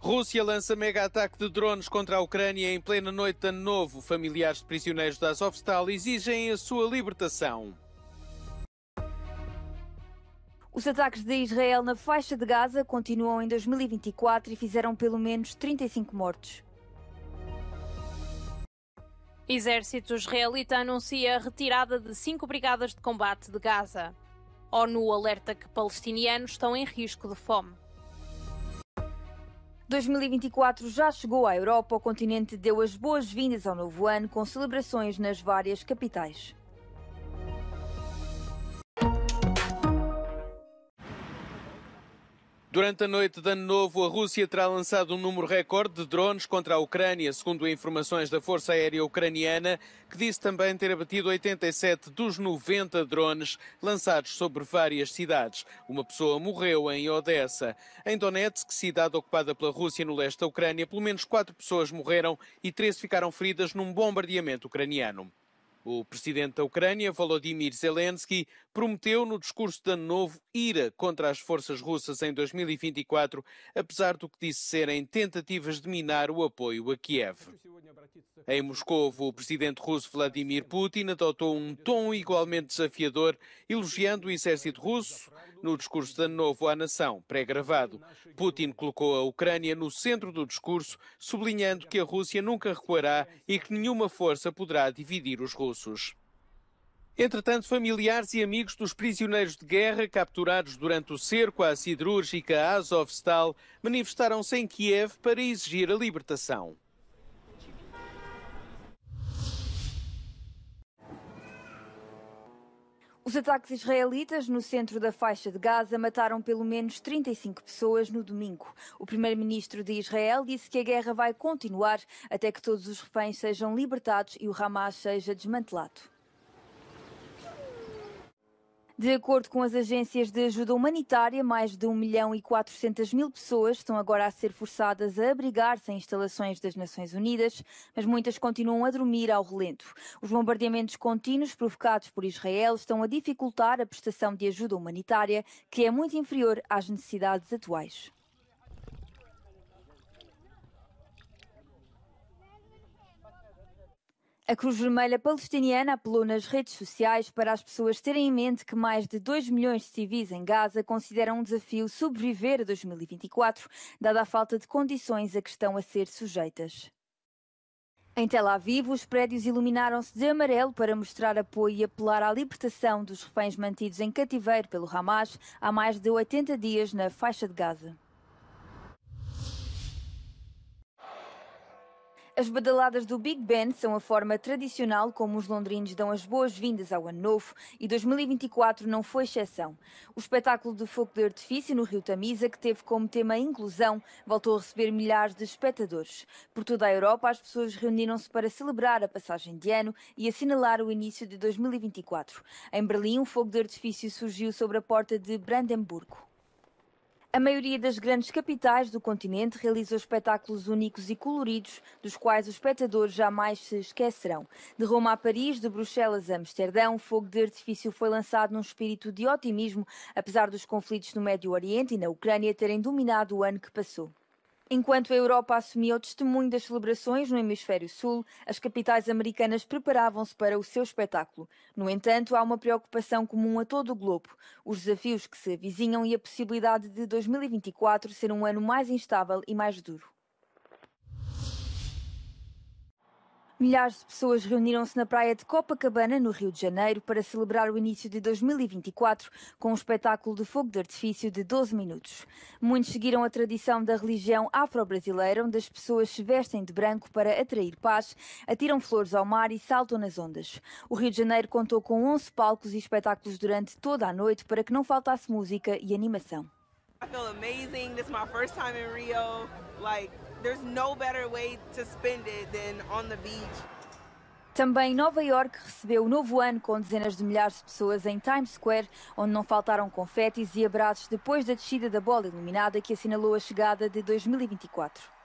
Rússia lança mega ataque de drones contra a Ucrânia em plena noite de ano novo. Familiares de prisioneiros da Azovstal exigem a sua libertação. Os ataques de Israel na faixa de Gaza continuam em 2024 e fizeram pelo menos 35 mortos. Exército israelita anuncia a retirada de cinco brigadas de combate de Gaza. ONU alerta que palestinianos estão em risco de fome. 2024 já chegou à Europa, o continente deu as boas-vindas ao novo ano com celebrações nas várias capitais. Durante a noite de Ano Novo, a Rússia terá lançado um número recorde de drones contra a Ucrânia, segundo informações da Força Aérea Ucraniana, que disse também ter abatido 87 dos 90 drones lançados sobre várias cidades. Uma pessoa morreu em Odessa. Em Donetsk, cidade ocupada pela Rússia no leste da Ucrânia, pelo menos quatro pessoas morreram e 13 ficaram feridas num bombardeamento ucraniano. O presidente da Ucrânia, Volodymyr Zelensky, prometeu no discurso de Ano Novo ira contra as forças russas em 2024, apesar do que disse serem tentativas de minar o apoio a Kiev. Em Moscou, o presidente russo Vladimir Putin adotou um tom igualmente desafiador, elogiando o exército russo, no discurso de Ano Novo à nação, pré-gravado. Putin colocou a Ucrânia no centro do discurso, sublinhando que a Rússia nunca recuará e que nenhuma força poderá dividir os russos. Entretanto, familiares e amigos dos prisioneiros de guerra capturados durante o cerco à siderúrgica Azovstal manifestaram-se em Kiev para exigir a libertação. Os ataques israelitas no centro da faixa de Gaza mataram pelo menos 35 pessoas no domingo. O primeiro-ministro de Israel disse que a guerra vai continuar até que todos os reféns sejam libertados e o Hamas seja desmantelado. De acordo com as agências de ajuda humanitária, mais de 1 milhão e 400 mil pessoas estão agora a ser forçadas a abrigar-se em instalações das Nações Unidas, mas muitas continuam a dormir ao relento. Os bombardeamentos contínuos provocados por Israel estão a dificultar a prestação de ajuda humanitária, que é muito inferior às necessidades atuais. A Cruz Vermelha Palestiniana apelou nas redes sociais para as pessoas terem em mente que mais de 2 milhões de civis em Gaza consideram um desafio sobreviver a 2024, dada a falta de condições a que estão a ser sujeitas. Em Tel Aviv, os prédios iluminaram-se de amarelo para mostrar apoio e apelar à libertação dos reféns mantidos em cativeiro pelo Hamas há mais de 80 dias na faixa de Gaza. As badaladas do Big Ben são a forma tradicional como os londrinos dão as boas-vindas ao ano novo e 2024 não foi exceção. O espetáculo de fogo de artifício no Rio Tamisa, que teve como tema a inclusão, voltou a receber milhares de espectadores. Por toda a Europa, as pessoas reuniram-se para celebrar a passagem de ano e assinalar o início de 2024. Em Berlim, o fogo de artifício surgiu sobre a porta de Brandemburgo. A maioria das grandes capitais do continente realiza espetáculos únicos e coloridos, dos quais os espectadores jamais se esquecerão. De Roma a Paris, de Bruxelas a Amsterdão, fogo de artifício foi lançado num espírito de otimismo, apesar dos conflitos no Médio Oriente e na Ucrânia terem dominado o ano que passou. Enquanto a Europa assumia o testemunho das celebrações no hemisfério sul, as capitais americanas preparavam-se para o seu espetáculo. No entanto, há uma preocupação comum a todo o globo: os desafios que se avizinham e a possibilidade de 2024 ser um ano mais instável e mais duro. Milhares de pessoas reuniram-se na praia de Copacabana, no Rio de Janeiro, para celebrar o início de 2024 com um espetáculo de fogo de artifício de 12 minutos. Muitos seguiram a tradição da religião afro-brasileira, onde as pessoas se vestem de branco para atrair paz, atiram flores ao mar e saltam nas ondas. O Rio de Janeiro contou com 11 palcos e espetáculos durante toda a noite para que não faltasse música e animação. I feel amazing. This is my first time in Rio. Like There's no better way to spend it than on the beach. Também Nova York recebeu o novo ano com dezenas de milhares de pessoas em Times Square, onde não faltaram confetes e abraços depois da descida da bola iluminada que assinalou a chegada de 2024.